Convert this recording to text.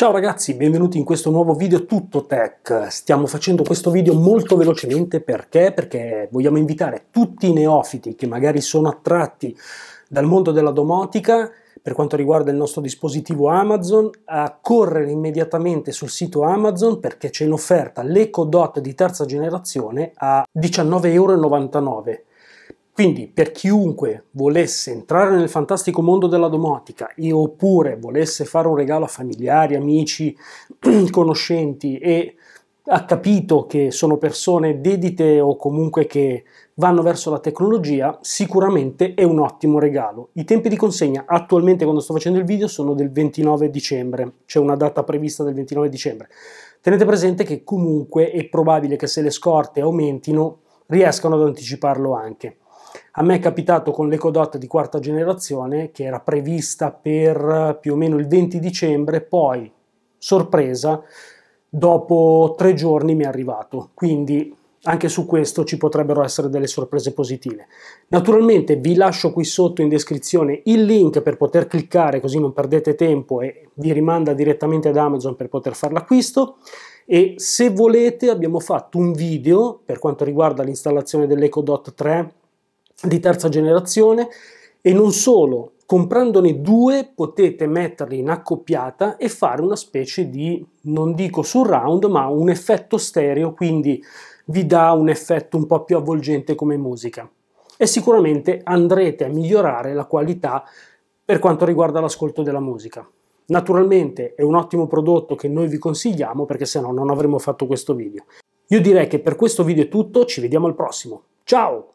Ciao ragazzi, benvenuti in questo nuovo video tutto tech. Stiamo facendo questo video molto velocemente perché? Perché vogliamo invitare tutti i neofiti che magari sono attratti dal mondo della domotica per quanto riguarda il nostro dispositivo Amazon a correre immediatamente sul sito Amazon perché c'è in offerta l'EcoDot di terza generazione a 19,99 euro quindi per chiunque volesse entrare nel fantastico mondo della domotica e oppure volesse fare un regalo a familiari, amici, conoscenti e ha capito che sono persone dedite o comunque che vanno verso la tecnologia, sicuramente è un ottimo regalo. I tempi di consegna attualmente quando sto facendo il video sono del 29 dicembre, c'è una data prevista del 29 dicembre. Tenete presente che comunque è probabile che se le scorte aumentino riescano ad anticiparlo anche. A me è capitato con l'EcoDot di quarta generazione che era prevista per eh, più o meno il 20 dicembre, poi, sorpresa, dopo tre giorni mi è arrivato, quindi anche su questo ci potrebbero essere delle sorprese positive. Naturalmente vi lascio qui sotto in descrizione il link per poter cliccare così non perdete tempo e vi rimanda direttamente ad Amazon per poter fare l'acquisto e se volete abbiamo fatto un video per quanto riguarda l'installazione dell'EcoDot 3 di terza generazione e non solo, comprandone due potete metterli in accoppiata e fare una specie di, non dico surround, ma un effetto stereo, quindi vi dà un effetto un po' più avvolgente come musica. E sicuramente andrete a migliorare la qualità per quanto riguarda l'ascolto della musica. Naturalmente è un ottimo prodotto che noi vi consigliamo perché se no non avremmo fatto questo video. Io direi che per questo video è tutto, ci vediamo al prossimo. Ciao!